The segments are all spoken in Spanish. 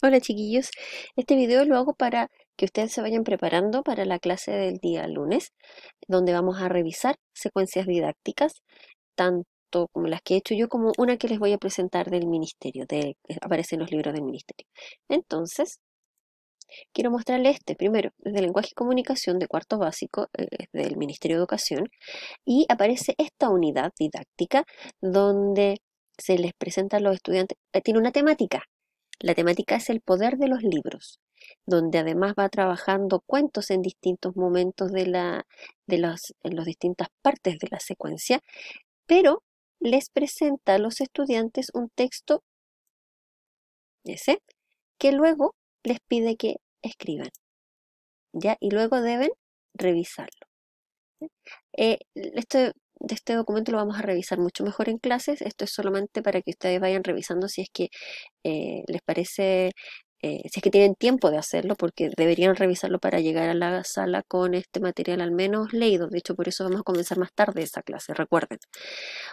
Hola chiquillos, este video lo hago para que ustedes se vayan preparando para la clase del día lunes, donde vamos a revisar secuencias didácticas, tanto como las que he hecho yo como una que les voy a presentar del ministerio, de, eh, aparece en los libros del ministerio. Entonces, quiero mostrarles este, primero, desde lenguaje y comunicación de cuarto básico, eh, del Ministerio de Educación, y aparece esta unidad didáctica donde se les presenta a los estudiantes, eh, tiene una temática, la temática es el poder de los libros, donde además va trabajando cuentos en distintos momentos de, la, de las, en las distintas partes de la secuencia, pero les presenta a los estudiantes un texto ese, que luego les pide que escriban. ¿ya? Y luego deben revisarlo. Eh, esto de este documento lo vamos a revisar mucho mejor en clases. Esto es solamente para que ustedes vayan revisando si es que eh, les parece, eh, si es que tienen tiempo de hacerlo, porque deberían revisarlo para llegar a la sala con este material al menos leído. De hecho, por eso vamos a comenzar más tarde esa clase, recuerden.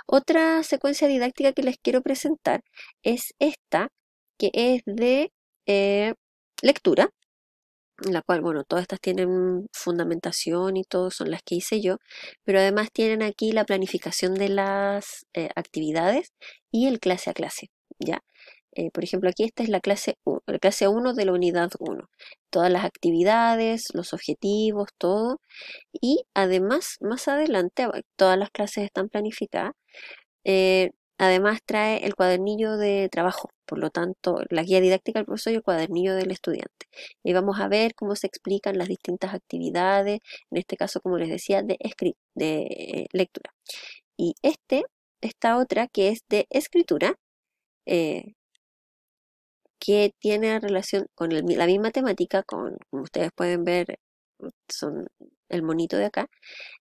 Otra secuencia didáctica que les quiero presentar es esta, que es de eh, lectura la cual, bueno, todas estas tienen fundamentación y todo, son las que hice yo, pero además tienen aquí la planificación de las eh, actividades y el clase a clase, ¿ya? Eh, por ejemplo, aquí esta es la clase 1, la clase 1 de la unidad 1. Todas las actividades, los objetivos, todo. Y además, más adelante, todas las clases están planificadas. Eh, Además trae el cuadernillo de trabajo, por lo tanto, la guía didáctica del profesor y el cuadernillo del estudiante. Y vamos a ver cómo se explican las distintas actividades, en este caso, como les decía, de, lectura. Y este, esta otra que es de escritura, eh, que tiene relación con la misma temática, como ustedes pueden ver, son el monito de acá,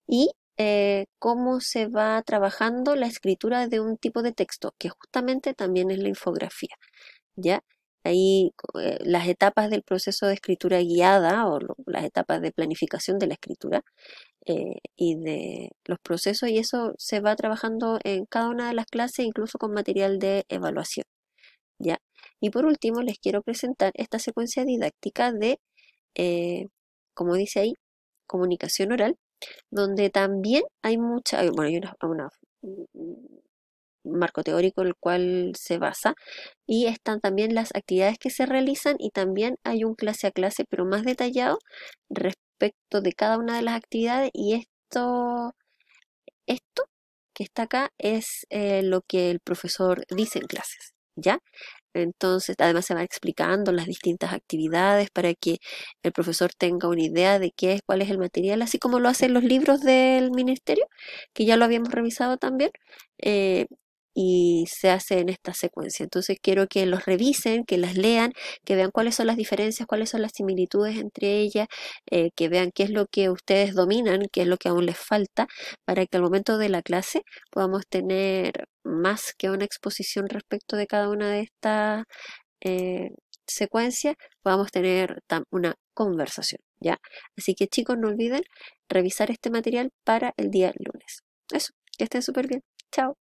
y eh, cómo se va trabajando la escritura de un tipo de texto, que justamente también es la infografía. ¿ya? Ahí eh, las etapas del proceso de escritura guiada o las etapas de planificación de la escritura eh, y de los procesos, y eso se va trabajando en cada una de las clases, incluso con material de evaluación. ¿ya? Y por último, les quiero presentar esta secuencia didáctica de, como dice ahí, comunicación oral, donde también hay mucha, eh, bueno, hay un marco teórico en el cual se basa, y están también las actividades que se realizan y también hay un clase a clase, pero más detallado respecto de cada una de las actividades y esto, esto que está acá es eh, lo que el profesor dice en clases, ¿ya? Entonces, además se van explicando las distintas actividades para que el profesor tenga una idea de qué es, cuál es el material, así como lo hacen los libros del ministerio, que ya lo habíamos revisado también. Eh, y se hace en esta secuencia. Entonces quiero que los revisen, que las lean, que vean cuáles son las diferencias, cuáles son las similitudes entre ellas, eh, que vean qué es lo que ustedes dominan, qué es lo que aún les falta, para que al momento de la clase podamos tener más que una exposición respecto de cada una de estas eh, secuencias, podamos tener una conversación. ¿ya? Así que chicos, no olviden revisar este material para el día lunes. Eso, que estén súper bien. Chao.